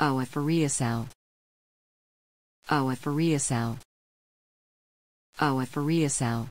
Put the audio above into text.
Awa Fariasau. Awa Fariasau. Awa Fariasau.